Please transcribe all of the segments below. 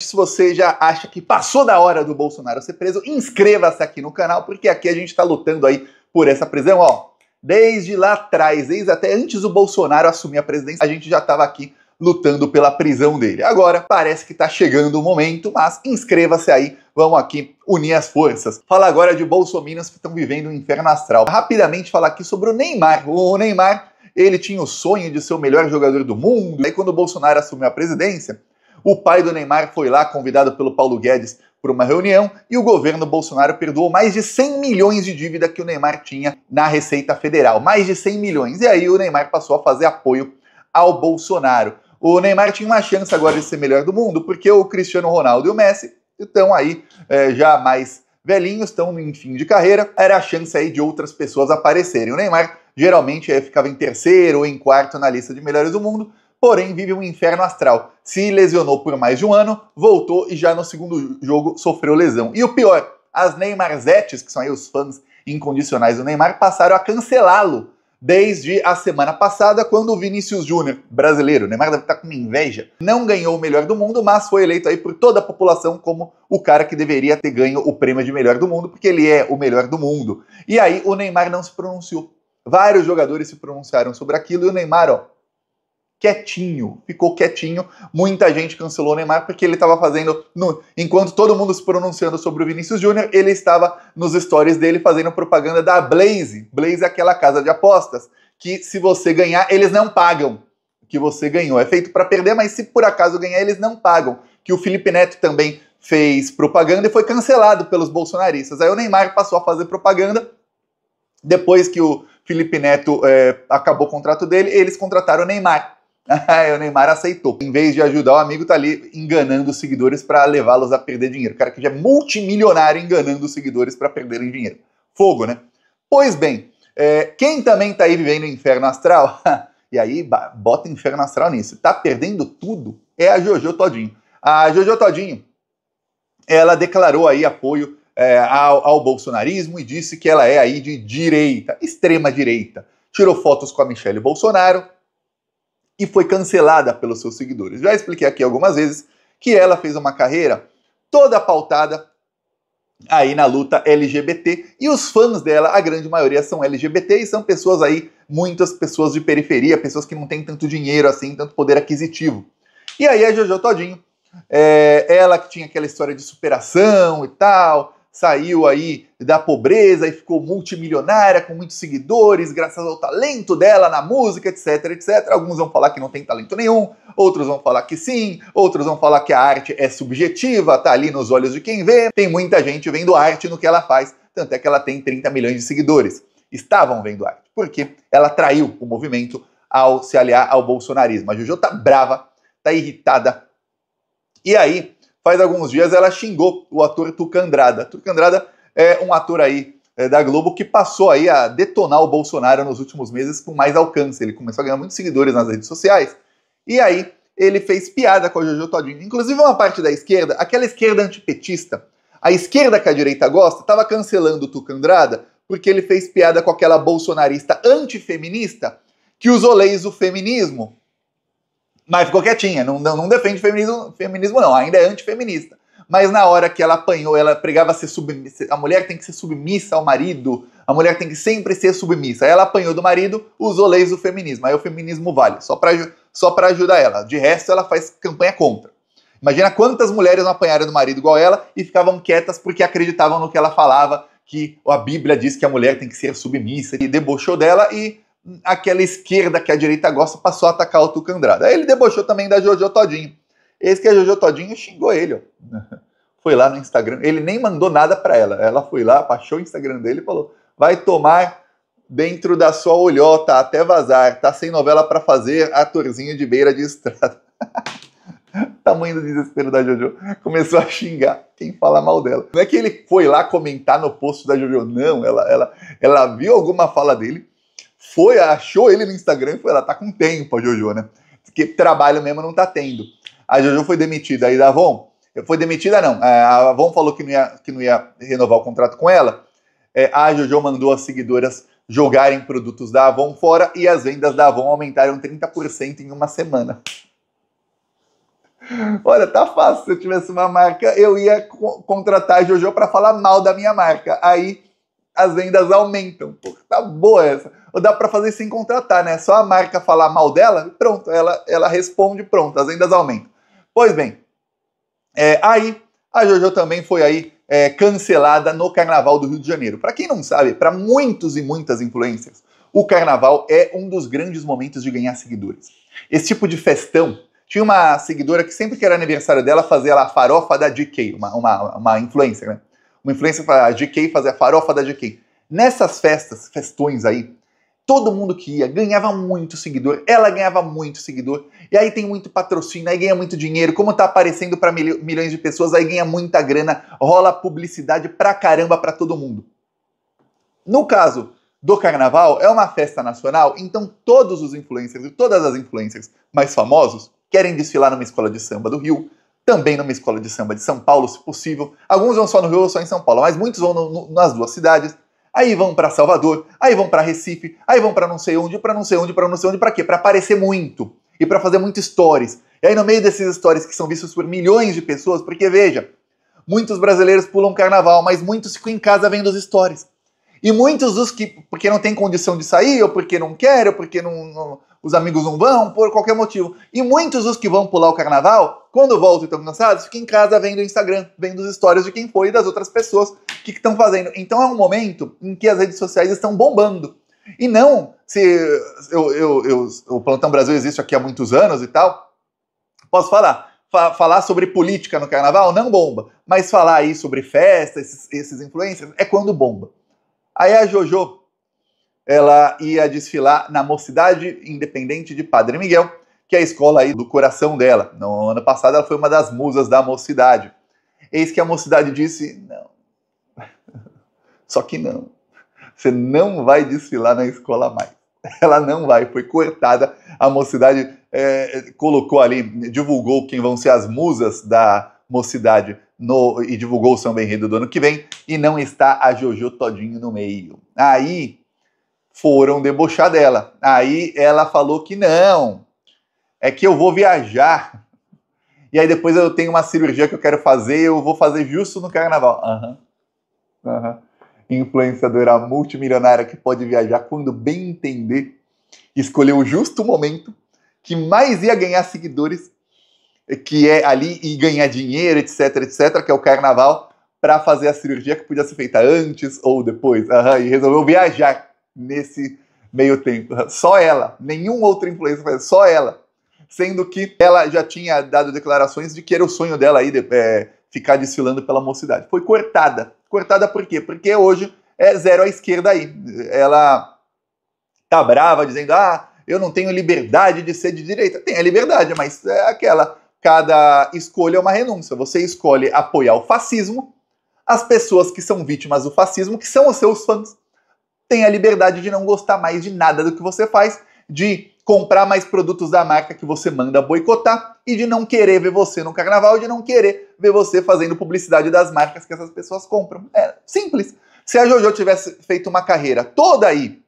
Se você já acha que passou da hora do Bolsonaro ser preso, inscreva-se aqui no canal, porque aqui a gente está lutando aí por essa prisão, ó. Desde lá atrás, desde até antes do Bolsonaro assumir a presidência, a gente já estava aqui lutando pela prisão dele. Agora parece que está chegando o momento, mas inscreva-se aí, vamos aqui unir as forças. Fala agora de bolsominions que estão vivendo um inferno astral. Rapidamente falar aqui sobre o Neymar. O Neymar, ele tinha o sonho de ser o melhor jogador do mundo. Aí quando o Bolsonaro assumiu a presidência, o pai do Neymar foi lá, convidado pelo Paulo Guedes para uma reunião, e o governo Bolsonaro perdoou mais de 100 milhões de dívida que o Neymar tinha na Receita Federal. Mais de 100 milhões. E aí o Neymar passou a fazer apoio ao Bolsonaro. O Neymar tinha uma chance agora de ser melhor do mundo, porque o Cristiano Ronaldo e o Messi estão aí é, já mais velhinhos, estão em fim de carreira. Era a chance aí de outras pessoas aparecerem. O Neymar geralmente eh, ficava em terceiro ou em quarto na lista de melhores do mundo porém vive um inferno astral. Se lesionou por mais de um ano, voltou e já no segundo jogo sofreu lesão. E o pior, as Neymarzetes, que são aí os fãs incondicionais do Neymar, passaram a cancelá-lo desde a semana passada, quando o Vinícius Júnior, brasileiro, Neymar deve estar tá com inveja, não ganhou o melhor do mundo, mas foi eleito aí por toda a população como o cara que deveria ter ganho o prêmio de melhor do mundo, porque ele é o melhor do mundo. E aí o Neymar não se pronunciou. Vários jogadores se pronunciaram sobre aquilo e o Neymar, ó, quietinho, ficou quietinho. Muita gente cancelou o Neymar porque ele estava fazendo, no, enquanto todo mundo se pronunciando sobre o Vinícius Júnior, ele estava nos stories dele fazendo propaganda da Blaze. Blaze é aquela casa de apostas que se você ganhar, eles não pagam. Que você ganhou é feito para perder, mas se por acaso ganhar, eles não pagam. Que o Felipe Neto também fez propaganda e foi cancelado pelos bolsonaristas. Aí o Neymar passou a fazer propaganda depois que o Felipe Neto é, acabou o contrato dele, eles contrataram o Neymar. o Neymar aceitou. Em vez de ajudar o amigo, tá ali enganando os seguidores para levá-los a perder dinheiro. O cara que já é multimilionário enganando os seguidores para perderem dinheiro. Fogo, né? Pois bem, é, quem também tá aí vivendo inferno astral, e aí bota inferno astral nisso, tá perdendo tudo, é a Jojo Todinho. A Jojo Todinho, ela declarou aí apoio é, ao, ao bolsonarismo e disse que ela é aí de direita, extrema direita. Tirou fotos com a Michelle Bolsonaro, e foi cancelada pelos seus seguidores. Já expliquei aqui algumas vezes que ela fez uma carreira toda pautada aí na luta LGBT e os fãs dela, a grande maioria são LGBT e são pessoas aí, muitas pessoas de periferia, pessoas que não têm tanto dinheiro assim, tanto poder aquisitivo. E aí a Jojo Todinho, é, ela que tinha aquela história de superação e tal, saiu aí da pobreza e ficou multimilionária com muitos seguidores, graças ao talento dela na música, etc, etc. Alguns vão falar que não tem talento nenhum, outros vão falar que sim, outros vão falar que a arte é subjetiva, tá ali nos olhos de quem vê. Tem muita gente vendo arte no que ela faz, tanto é que ela tem 30 milhões de seguidores. Estavam vendo arte, porque ela traiu o movimento ao se aliar ao bolsonarismo. A Jojo tá brava, tá irritada. E aí, faz alguns dias, ela xingou o ator Tuca Andrada. Tuca Andrada é um ator aí é, da Globo que passou aí a detonar o Bolsonaro nos últimos meses com mais alcance. Ele começou a ganhar muitos seguidores nas redes sociais. E aí ele fez piada com a Jojo Todinho. Inclusive uma parte da esquerda, aquela esquerda antipetista, a esquerda que a direita gosta, estava cancelando o Tuca Andrada porque ele fez piada com aquela bolsonarista antifeminista que usou leis do feminismo mas ficou quietinha, não, não, não defende feminismo, feminismo não, ainda é antifeminista. Mas na hora que ela apanhou, ela pregava ser submissa, a mulher tem que ser submissa ao marido, a mulher tem que sempre ser submissa. Aí ela apanhou do marido, usou leis do feminismo, aí o feminismo vale, só para só pra ajudar ela. De resto, ela faz campanha contra. Imagina quantas mulheres não apanharam do marido igual ela e ficavam quietas porque acreditavam no que ela falava, que a Bíblia diz que a mulher tem que ser submissa, e debochou dela e aquela esquerda que a direita gosta passou a atacar o Tuca Andrade. Aí ele debochou também da Jojo Todinho. Esse que a Jojo Todinho xingou ele, ó. Foi lá no Instagram, ele nem mandou nada para ela. Ela foi lá, baixou o Instagram dele e falou: "Vai tomar dentro da sua olhota até vazar, tá sem novela para fazer, atorzinho de beira de estrada". Tamanho do desespero da Jojo. Começou a xingar quem fala mal dela. Não é que ele foi lá comentar no post da Jojo, não. Ela, ela, ela viu alguma fala dele, foi, achou ele no Instagram e foi lá, tá com tempo a Jojo, né? Porque trabalho mesmo não tá tendo. A Jojo foi demitida aí da Avon. Foi demitida, não. É, a Avon falou que não ia, que não ia renovar o contrato com ela. É, a Jojo mandou as seguidoras jogarem produtos da Avon fora e as vendas da Avon aumentaram 30% em uma semana. Olha, tá fácil. Se eu tivesse uma marca, eu ia contratar a Jojo para falar mal da minha marca. Aí as vendas aumentam. Pô, tá boa essa. Ou dá para fazer sem contratar, né? Só a marca falar mal dela, pronto, ela, ela responde, pronto, as vendas aumentam. Pois bem, é, aí a JoJo também foi aí é, cancelada no Carnaval do Rio de Janeiro. Para quem não sabe, para muitos e muitas influências, o Carnaval é um dos grandes momentos de ganhar seguidores. Esse tipo de festão tinha uma seguidora que sempre que era aniversário dela fazia lá a farofa da DK, uma, uma, uma influencer, né? uma influência para a GK fazer a farofa da GK. Nessas festas, festões aí, todo mundo que ia ganhava muito seguidor, ela ganhava muito seguidor, e aí tem muito patrocínio, aí ganha muito dinheiro, como tá aparecendo para milhões de pessoas, aí ganha muita grana, rola publicidade pra caramba para todo mundo. No caso do carnaval, é uma festa nacional, então todos os influencers e todas as influencers mais famosos querem desfilar numa escola de samba do Rio, também numa escola de samba de São Paulo, se possível. Alguns vão só no Rio ou só em São Paulo, mas muitos vão no, no, nas duas cidades. Aí vão para Salvador, aí vão para Recife, aí vão para não sei onde, para não sei onde, para não sei onde, para quê? Para aparecer muito e para fazer muitos stories. E aí no meio desses stories que são vistos por milhões de pessoas, porque veja, muitos brasileiros pulam carnaval, mas muitos ficam em casa vendo os stories. E muitos dos que, porque não tem condição de sair, ou porque não quer, ou porque não, não, os amigos não vão por qualquer motivo. E muitos dos que vão pular o carnaval, quando voltam e estão cansados, ficam em casa vendo o Instagram, vendo as histórias de quem foi e das outras pessoas que estão fazendo. Então é um momento em que as redes sociais estão bombando. E não se eu, eu, eu, o Plantão Brasil existe aqui há muitos anos e tal. Posso falar? Fa falar sobre política no carnaval não bomba, mas falar aí sobre festa, esses, esses influencers, é quando bomba. Aí a Jojo ela ia desfilar na Mocidade Independente de Padre Miguel, que é a escola aí do coração dela. No ano passado ela foi uma das musas da mocidade. Eis que a mocidade disse: "Não. Só que não. Você não vai desfilar na escola mais. Ela não vai, foi cortada. A mocidade é, colocou ali, divulgou quem vão ser as musas da mocidade no, e divulgou o São Benredo do ano que vem. E não está a Jojo Todinho no meio. Aí foram debochar dela. Aí ela falou que não, é que eu vou viajar. E aí depois eu tenho uma cirurgia que eu quero fazer, eu vou fazer justo no carnaval. Aham. Uhum. Uhum. Influenciadora multimilionária que pode viajar quando bem entender, escolheu o justo momento que mais ia ganhar seguidores, que é ali e ganhar dinheiro, etc, etc, que é o carnaval, para fazer a cirurgia que podia ser feita antes ou depois. Uhum. E resolveu viajar nesse meio tempo. Só ela, nenhum outro influencer faz, só ela. Sendo que ela já tinha dado declarações de que era o sonho dela aí, é, ficar desfilando pela mocidade. Foi cortada. Cortada por quê? Porque hoje é zero à esquerda aí. Ela tá brava, dizendo, ah, eu não tenho liberdade de ser de direita. Tem a liberdade, mas é aquela. Cada escolha é uma renúncia. Você escolhe apoiar o fascismo, as pessoas que são vítimas do fascismo, que são os seus fãs tem a liberdade de não gostar mais de nada do que você faz, de comprar mais produtos da marca que você manda boicotar e de não querer ver você no carnaval, de não querer ver você fazendo publicidade das marcas que essas pessoas compram. É simples. Se a JoJo tivesse feito uma carreira toda aí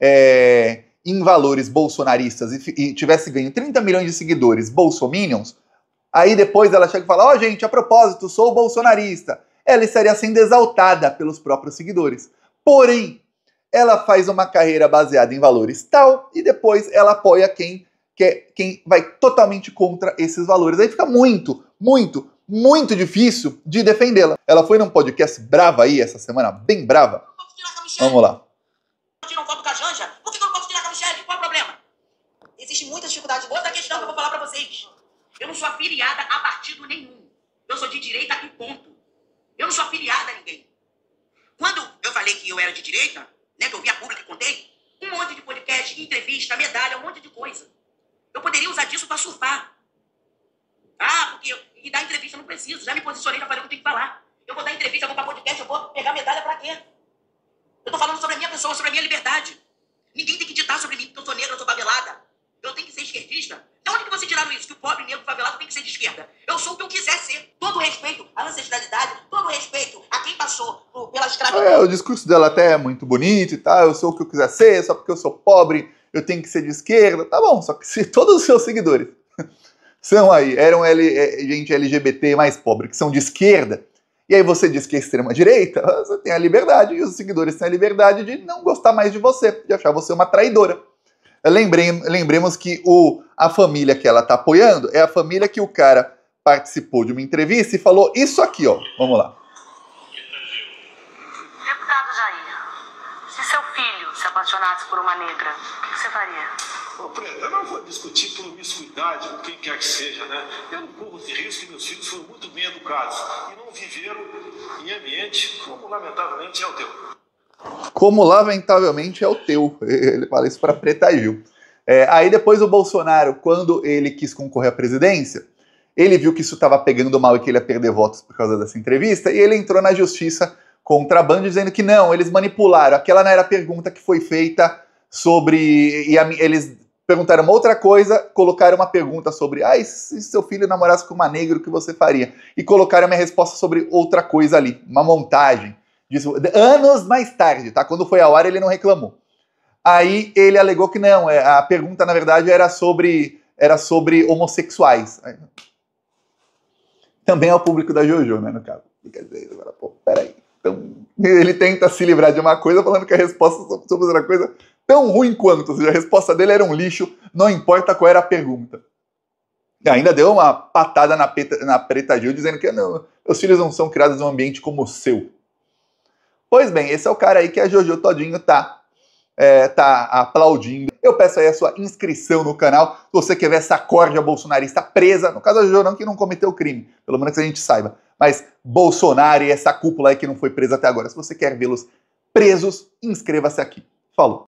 é, em valores bolsonaristas e, e, tivesse ganho 30 milhões de seguidores bolsominions, aí depois ela chega e fala: Ó, oh, gente, a propósito, sou bolsonarista. Ela estaria sendo exaltada pelos próprios seguidores. Porém, ela faz uma carreira baseada em valores tal e depois ela apoia quem quer, quem vai totalmente contra esses valores. Aí fica muito, muito, muito difícil de defendê-la. Ela foi num podcast brava aí essa semana, bem brava. Vamos lá. Tirar um foto com a Janja? Por que eu não posso tirar a Michelle? Qual o problema? Existe muita dificuldade. Outra questão que eu vou falar pra vocês. Eu não sou afiliada a partido nenhum. Eu sou de direita e ponto. Eu não sou afiliada a ninguém. Quando eu falei que eu era de direita, né, que eu vi a pública e contei, um monte de podcast, entrevista, medalha, um monte de coisa. Eu poderia usar disso para surfar. Ah, porque eu, e dar entrevista não preciso. Já me posicionei, já falei o que eu tenho que falar. Eu vou dar entrevista, eu vou para podcast, eu vou pegar medalha para quê? Eu tô falando sobre a minha pessoa, sobre a minha liberdade. Ninguém tem que ditar sobre mim, porque eu sou é, o discurso dela até é muito bonito e tal, eu sou o que eu quiser ser, só porque eu sou pobre, eu tenho que ser de esquerda. Tá bom, só que se todos os seus seguidores são aí, eram L, é, gente LGBT mais pobre, que são de esquerda, e aí você diz que é extrema-direita, você tem a liberdade, e os seguidores têm a liberdade de não gostar mais de você, de achar você uma traidora. lembremos que o, a família que ela está apoiando é a família que o cara participou de uma entrevista e falou isso aqui, ó. Vamos lá. apaixonasse por uma negra, o que você faria? Bom, eu não vou discutir promiscuidade com quem quer que seja, né? Eu não corro de risco e meus filhos foram muito bem educados e não viveram em ambiente como lamentavelmente é o teu. Como lamentavelmente é o teu. Ele fala isso para Preta Gil. É, aí depois o Bolsonaro, quando ele quis concorrer à presidência, ele viu que isso estava pegando mal e que ele ia perder votos por causa dessa entrevista, e ele entrou na justiça contrabando, dizendo que não, eles manipularam. Aquela não era a pergunta que foi feita sobre. E a, eles perguntaram uma outra coisa, colocaram uma pergunta sobre. Ah, e se seu filho namorasse com uma negra, o que você faria? E colocaram minha resposta sobre outra coisa ali, uma montagem. Disso, anos mais tarde, tá? Quando foi a hora, ele não reclamou. Aí ele alegou que não, é, a pergunta na verdade era sobre era sobre homossexuais. Também é o público da JoJo, né, no caso. Quer dizer, pô, peraí. Então, ele tenta se livrar de uma coisa falando que a resposta sobre outra coisa tão ruim quanto, ou seja, a resposta dele era um lixo, não importa qual era a pergunta. E ainda deu uma patada na, peta, na preta Gil dizendo que não, filhos não são criados em um ambiente como o seu. Pois bem, esse é o cara aí que a Jojo Todinho tá está é, tá aplaudindo. Eu peço aí a sua inscrição no canal, se você quer ver essa corda bolsonarista presa, no caso do Jorão, que não cometeu crime, pelo menos que a gente saiba. Mas Bolsonaro e essa cúpula aí que não foi presa até agora. Se você quer vê-los presos, inscreva-se aqui. Falou!